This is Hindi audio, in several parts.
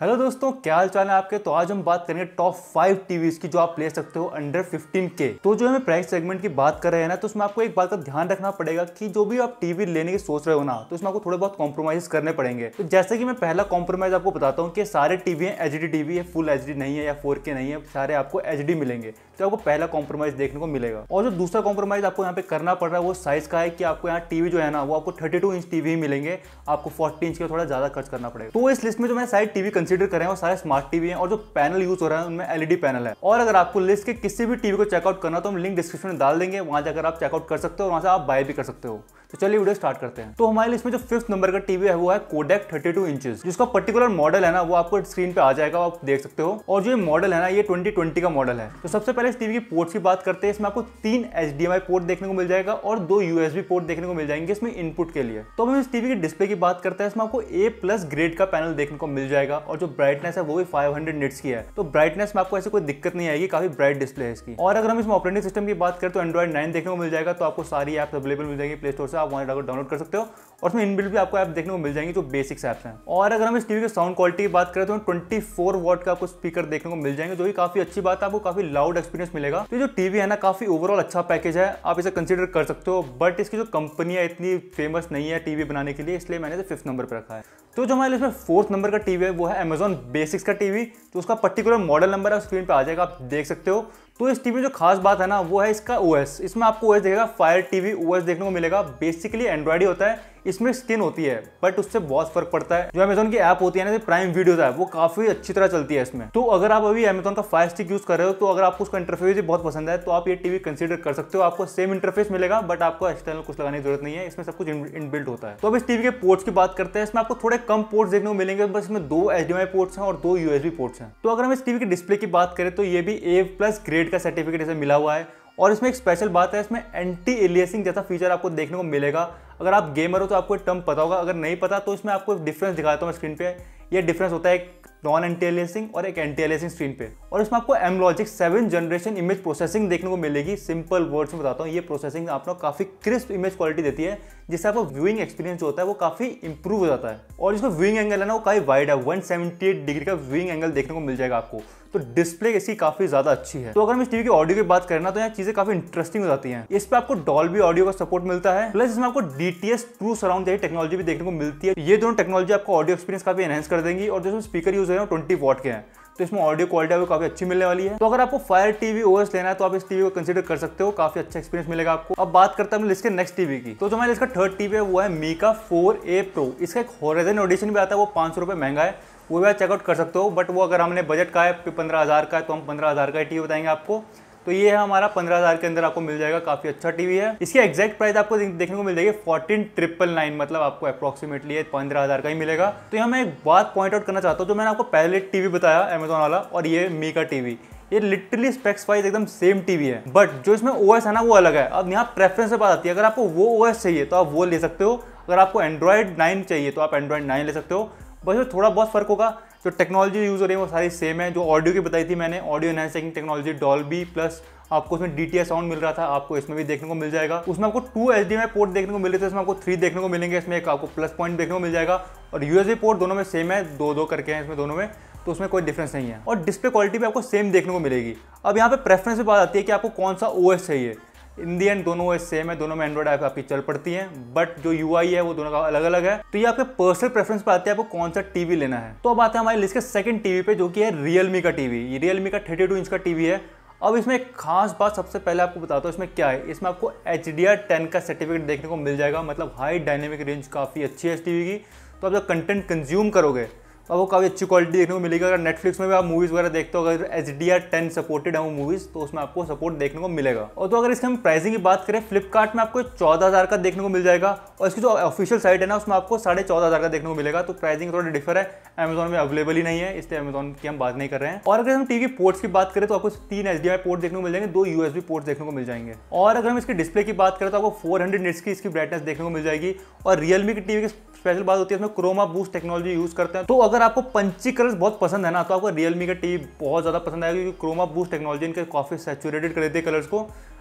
हेलो दोस्तों क्या हाल चाल है आपके तो आज हम बात करेंगे टॉप फाइव टीवीज की जो आप ले सकते हो अंडर फिफ्टीन के तो जो हमें प्राइस सेगमेंट की बात कर रहे हैं ना तो उसमें आपको एक बात का ध्यान रखना पड़ेगा कि जो भी आप टीवी लेने की सोच रहे हो ना तो उसमें आपको थोड़े बहुत कॉम्प्रोमाइज करने पड़ेंगे तो जैसे कि मैं पहला कॉम्प्रोमाइज आपको बताता हूँ कि सारे टीवी e है एच टीवी है फुल एच नहीं है या फोर नहीं है सारे आपको एच e मिलेंगे तो आपको पहला कॉम्प्रोमाइज देखने को मिलेगा और जो दूसरा कॉम्प्रोमाइज आपको यहाँ पे करना पड़ रहा है वो साइज का है कि आपको यहाँ टीवी जो है ना वो आपको थर्टी इंच टीवी मिलेंगे आपको फोर्टी इंच का थोड़ा ज्यादा खर्च करना पड़ेगा तो इस लिस्ट में जो मैं साइड टीवी कंसीडर करें वो सारे स्मार्ट टीवी हैं और जो पैनल यूज हो रहा है उनमें एलईडी पैनल है और अगर आपको लिस्ट के किसी भी टीवी को चेकआउट करना तो हम लिंक डिस्क्रिप्शन में डाल देंगे वहां जाकर आप चेकआउट कर सकते हो और वहां से आप बाय भी कर सकते हो तो चलिए वीडियो स्टार्ट करते हैं तो हमारे इसमें जो फिफ्थ नंबर का टीवी है वो है कोडेक थर्टी टू जिसका पर्टिकुलर मॉडल है ना वो आपको स्क्रीन पे आ जाएगा आप देख सकते हो और जो मॉडल है ना ये ट्वेंटी ट्वेंटी का मॉडल है तो सबसे पहले इस टीवी की पोर्ट्स की बात करते हैं इसमें आपको तीन एच पोर्ट देखने को मिल जाएगा और दो यूएसबी पोर्ट देखने को मिल जाएंगे इसमें इनपुट के लिए तो हम इस टीवी की डिस्प्ले की बात करते हैं इसमें आपको ए प्लस ग्रेड का पैनल देखने को मिल जाएगा और जो ब्राइटनेस है वो भी फाइव हंड्रेड की है तो ब्राइटनेस में आपको ऐसी कोई दिक्कत नहीं आएगी काफी ब्राइट डिस्प्ले है इसकी और अगर हम इसमें ऑपरेटिंग सिस्टम की बात करें तो एंड्रॉइड नाइन देखने को मिल जाएगा तो आपको सारी एप्स अवेलेबल मिल जाएगी प्ले स्टोर से आप वहाँ जाकर डाउनलोड कर सकते हो और उसमें इनबिल्ट भी आपको ऐप देखने को मिल जाएंगी जो बेसिक्स ऐप्स हैं और अगर हम इस टीवी के साउंड क्वालिटी की बात करें तो ट्वेंटी फोर वॉट का आपको स्पीकर देखने को मिल जाएंगे जो कि काफी अच्छी बात है आपको काफी लाउड एक्सपीरियंस मिलेगा तो जो टीवी है ना काफी ओवरऑल अच्छा पैकेज है आप इसे कंसिडर कर सकते हो बट इसकी जो कंपनी है इतनी फेमस नहीं है टीवी बनाने के लिए इसलिए मैंने इसे फिफ्थ नंबर पर रखा है तो जो हमारे इसमें फोर्थ नंबर का टीवी है वो है अमेजोन बेसिक्स का टीवी तो उसका पर्टिकुलर मॉडल नंबर है स्क्रीन पर आ जाएगा आप देख सकते हो तो इस टीवी में जो खास बात है ना वो है इसका ओएस इसमें आपको ओएस देखेगा फायर टीवी ओएस देखने को मिलेगा बेसिकली एंड्रॉयड ही होता है इसमें स्किन होती है बट उससे बहुत फर्क पड़ता है जो अमेजोन की ऐप होती है ना प्राइम वीडियो ऐप वो काफी अच्छी तरह चलती है इसमें तो अगर आप अभी अमेजोन का फायर स्टिक यूज कर रहे हो तो अगर आपको उसका इंटरफेस बहुत पसंद है तो आप ये टीवी कंसिडर कर सकते हो आपको सेम इंटरफेस मिलेगा बट आपको एक्सटर्नल कुछ लगाने की जरूरत नहीं है इसमें सब कुछ इनबिल्ट होता है तो अब इस टीवी के पोर्ट्स की बात करते हैं इसमें आपको थोड़े कम पोर्ट्स देखने को मिलेंगे बस इसमें दो एच पोर्ट्स हैं और दो यूएसबी पोर्ट्स हैं तो अगर हम इस टीवी की डिस्प्ले की बात करें तो ये भी ए प्लस ग्रेड का सर्टिफिकेट इसमें मिला हुआ है और इसमें एक स्पेशल बात है इसमें एंटी एलियसिंग जैसा फीचर आपको देखने को मिलेगा अगर आप गेमर हो तो आपको टर्म पता होगा अगर नहीं पता तो इसमें आपको डिफरेंस दिखाता हूँ स्क्रीन पर यह डिफरेंस होता है नॉन एंटीलेसिंग और एक एंटीलेसिंग स्क्रीन पे और इसमें आपको M logic seven generation image processing देखने को मिलेगी सिंपल वर्ड्स में बताता हूँ ये प्रोसेसिंग आपको काफी क्रिस्प इमेज क्वालिटी देती है जिससे आपको व्यूइंग एक्सपीरियंस होता है वो काफी इंप्रूव हो जाता है और जिसका व्यूइंग एंगल है ना वो काफी वाइड है वन डिग्री का व्यूइंग एंगल देखने को मिल जाएगा आपको तो डिस्प्ले इसकी काफी ज्यादा अच्छी है तो अगर हम इस टीवी की ऑडियो की बात करें ना तो यहाँ चीजें काफी इंटरेस्टिंग हो जाती है इस पर आपको डॉल्बी ऑडियो का सपोर्ट मिलता है प्लस इसमें आपको डीटीएस ट्रू सराउंड जैसी टेक्नोलॉजी भी देखने को मिलती है ये दोनों टेक्नोलॉजी आपको ऑडियो एक्सपीरियंस काफी एनहेंस कर देंगी और जो स्पीकर यूज हैं हूँ ट्वेंटी वॉट के हैं तो इसमें ऑडियो क्वालिटी आपको काफ़ी अच्छी मिलने वाली है तो अगर आपको फायर टीवी ओएस लेना है तो आप इस टीवी को कंसीडर कर सकते हो काफी अच्छा एक्सपीरियंस मिलेगा आपको अब बात करते हैं इसके नेक्स्ट टीवी की तो जो हमारे इसका थर्ड टीवी है वो है मीका फोर ए प्रो इसका एक हॉरेजन ऑडिशन भी आता है वो पांच सौ महंगा है वो भी आप चेकआउट कर सकते हो बट वो अगर हमने बजट का है पंद्रह का है तो हम पंद्रह हज़ार का टीवी बताएंगे आपको तो ये है हमारा पंद्रह हज़ार के अंदर आपको मिल जाएगा काफ़ी अच्छा टीवी है इसकी एक्जैक्ट प्राइस आपको देखने को मिल जाएगी फोर्टीन ट्रिपल नाइन मतलब आपको अप्रोक्सीमेटली पंद्रह हज़ार का ही मिलेगा तो यहाँ मैं एक बात पॉइंट आउट करना चाहता हूँ जो मैंने आपको पहले टीवी बताया अमेजोन वाला और ये मी का टीवी ये लिटरली स्पेक्स वाइज एकदम सेम टीवी है बट जो इसमें ओएस है ना वो अलग है अब यहाँ प्रेफरेंस से बात आती है अगर आपको वो ओएस चाहिए तो आप वो ले सकते हो अगर आपको एंड्रॉयड नाइन चाहिए तो आप एंड्रॉयड नाइन ले सकते हो बस थोड़ा बहुत फर्क होगा जो टेक्नोलॉजी यूज़ हो रही है वो सारी सेम है जो ऑडियो की बताई थी मैंने audio enhancing technology B plus आपको उसमें डी टी साउंड मिल रहा था आपको इसमें भी देखने को मिल जाएगा उसमें आपको टू एच डी पोर्ट देखने को मिल रहे थे उसमें आपको थ्री देखने को मिलेंगे इसमें एक आपको प्लस पॉइंट देखने को मिल जाएगा और यूएसबी पोर्ट दोनों में सेम है दो दो करके हैं इसमें दोनों में तो उसमें कोई डिफरेंस नहीं है और डिस्प्ले क्वालिटी भी आपको सेम देखने को मिलेगी अब यहाँ पे प्रेफरेंस भी बात आती है कि आपको कौन सा ओ चाहिए इन दी एंड दोनों वो सेम है दोनों में एंड्रॉइड ऐप आपकी चल पड़ती है बट जो यू है वो दोनों का अलग अलग है तो ये आपके पर्सनल प्रेफरेंस पर आती है आपको कौन सा टीवी लेना है तो अब आते हैं हमारे लिस्ट के सेकंड टीवी पे जो कि है रियलमी का टीवी ये रियलमी का 32 इंच का टीवी है अब इसमें एक खास बात सबसे पहले आपको बताता हूँ इसमें क्या है इसमें आपको एच डी आर टेन का सर्टिफिकेट देखने को मिल जाएगा मतलब हाई डायनेमिक रेंज काफ़ी अच्छी है इस टी की तो आप जब कंटेंट कंज्यूम करोगे और वो काफ़ी अच्छी क्वालिटी देखने को मिलेगी अगर नेटफ्लिक्स में भी आप मूवीज़ वगैरह देखते हो अगर H D R ten supported है वो मूवीज़ तो उसमें आपको सपोर्ट देखने को मिलेगा और तो अगर इसके हम प्राइसिंग की बात करें फ्लिपकार्ट में आपको चौदह हज़ार का देखने को मिल जाएगा और इसकी जो ऑफिशियल साइट है ना उसमें आपको साढ़े चौदह हज़ार का देखने को मिलेगा तो प्राइसिंग थोड़ा डिफर है अमेजोन में अवेलेबल ही नहीं है इसलिए अमेजोन की हम बात नहीं कर रहे हैं और अगर हम टीवी पोर्ट्स की बात करें तो आपको तीन एच डी आर पोर्ट देखने को मिल जाएंगे दो यू एस बी पोर्ट्स देखने को मिल जाएंगे और अगर हम इसकी डिस्प्ले की बात करें तो आपको फोर हंड्रेड की इसकी ब्राइटनेस देखने को मिल जाएगी और रियलमी की टीवी की स्पेशल बात होती है उसमें क्रोमा बूस्ट टेक्नोलॉजी यूज़ करते हैं तो अगर अगर आपको पंची कलर्स बहुत पसंद है ना तो आपको रियलमी का टी बहुत ज़्यादा पसंद आएगा क्योंकि क्रोमा बूस्ट टेक्नोलॉजी इनके काफ़ी सेचुरेटेड कर देते कलर्स को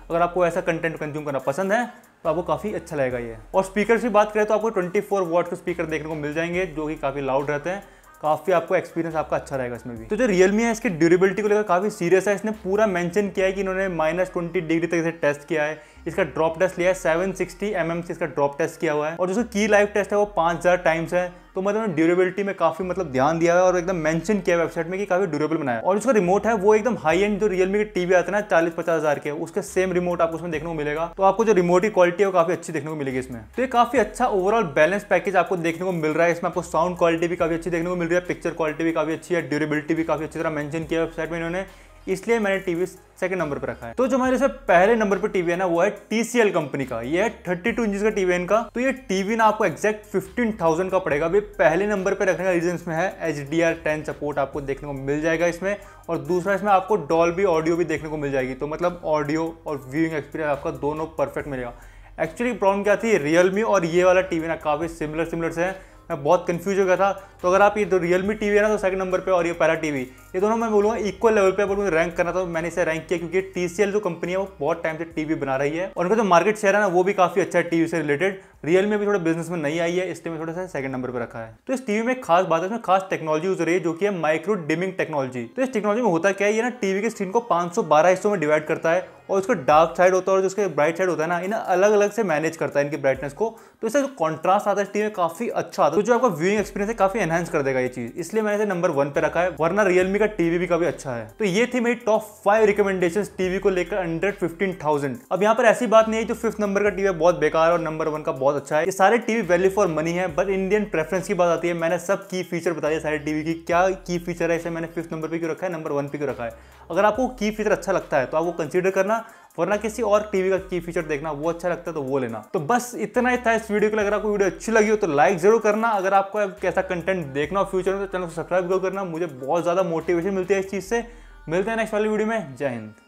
अगर आपको ऐसा कंटेंट कंज्यूम करना पसंद है तो आपको काफ़ी अच्छा लगेगा ये और स्पीकर की बात करें तो आपको 24 फोर वॉट के स्पीकर देखने को मिल जाएंगे जो कि काफ़ी लाउड रहते हैं काफ़ी आपको एक्सपीरियंस आपका अच्छा रहेगा इसमें भी तो जो रियलमी है इसकी ड्यूरेबिलिटी को लेकर काफ़ी सीरियस है इसने पूरा मेंशन किया है कि इन्होंने माइनस ट्वेंटी डिग्री तक इसे टेस्ट किया है इसका ड्रॉप टेस्ट लिया है सेवन सिक्सटी mm से इसका ड्रॉप टेस्ट किया हुआ है और जो की लाइफ टेस्ट है वो पाँच हज़ार टाइम्स है तो मतलब ड्यूरेबिलिटी में काफी मतलब ध्यान दिया है और एकदम मेंशन किया वेबसाइट में कि काफी ड्यूरेबल बनाया और जो रिमोट है वो एकदम हाई एंड जो रियलमी के टीवी आते हैं ना चालीस पचास हजार के उसके सेम रिमोट आपको उसमें देखने को मिलेगा तो आपको जो रिमोट की क्वालिटी है वो काफी अच्छी देखने को मिलेगी इसमें तो ये काफी अच्छा ओवरऑल बैलेंस पैकेज आपको देखने को मिल रहा है इसमें आपको साउंड क्वालिटी भी काफी अच्छी देखने को मिल रही है पिक्चर क्वालिटी भी काफी अच्छी है ड्यूरेबिलिटी भी काफी अच्छी तरह मैंशन किया वेबसाइट में इन्होंने इसलिए मैंने टीवी सेकंड नंबर पर रखा है तो जो हमारे से पहले नंबर पर टीवी है ना वो है टीसीएल कंपनी का ये है 32 इंच का टीवी इनका तो ये टीवी ना आपको एक्जैक्ट 15,000 का पड़ेगा अभी पहले नंबर पर रखने का रीजन इसमें है H D R ten support आपको देखने को मिल जाएगा इसमें और दूसरा इसमें आपको भी ऑडियो भी देखने को मिल जाएगी तो मतलब ऑडियो और व्यूइंग एक्सपीरियंस आपका दोनों परफेक्ट मिलेगा एक्चुअली प्रॉब्लम क्या थी रियलमी और ये वाला टीवी ना काफ़ी सिमिलर सिमिलर से है मैं बहुत कन्फ्यूज हो गया था तो अगर आप ये तो रियलमी टी है ना तो सेकंड नंबर पे और ये पैरा टीवी ये दोनों मैं बोलूँगा इक्वल लेवल पे बोलूँ रैंक करना था तो मैंने इसे रैंक किया क्योंकि टी जो कंपनी है वो बहुत टाइम से टीवी बना रही है और उनका जो मार्केट शेयर है ना वो भी काफ़ी अच्छा है टीवी से रिलेटेड रियल में भी थोड़ा बिजनेस में नहीं आई है इसलिए मैं थोड़ा सा सेकंड नंबर पर रखा है तो इस टीवी में खास बात है इसमें खास टेक्नोलॉजी यूज रही है जो कि है माइक्रो डिमिंग टेक्नोलॉजी तो इस टेक्नोलॉजी में होता क्या है ये ना टीवी के स्क्रीन को 512 हिस्सों में डिवाइड करता है और उसका डार्क साइड होता है और जो उसके ब्राइट साइड होता है ना इन्हें अलग अलग से मैनेज करता है इनकी ब्राइटनेस को तो इससे जो कॉन्ट्रास्ट आता है टीवी में काफी अच्छा आता है तो जो आपका व्यूइंग एक्सपीरियंस है काफी एनहेंस कर देगा ये चीज इसलिए मैंने इसे नंबर वन पे रखा है वरना रियलमी का टीवी भी काफी अच्छा है तो ये थी मेरी टॉप फाइव रिकमेंडेशन टीवी को लेकर अंडर फिफ्टीन थाउजेंड अब यहाँ पर ऐसी बात नहीं है जो फिफ्थ नंबर का टीवी बहुत बेकार और नंबर वन का बहुत बहुत अच्छा है ये सारे टीवी वैल्यू फॉर मनी है बट इंडियन प्रेफरेंस की बात आती है मैंने सब की फीचर दिया सारे टीवी की क्या की फीचर है इसे मैंने फिफ्थ नंबर पर क्यों रखा है नंबर वन पे क्यों रखा है अगर आपको की फीचर अच्छा लगता है तो आपको कंसिडर करना वरना किसी और टीवी का की फीचर देखना वो अच्छा लगता है तो वो लेना तो बस इतना ही था इस वीडियो को अगर आपको वीडियो अच्छी लगी हो तो लाइक जरूर करना अगर आपको कैसा कंटेंट देखना हो फ्यूचर में तो चैनल को सब्सक्राइब जरूर करना मुझे बहुत ज़्यादा मोटिवेशन मिलती है इस चीज़ से मिलते हैं नेक्स्ट वाली वीडियो में जय हिंद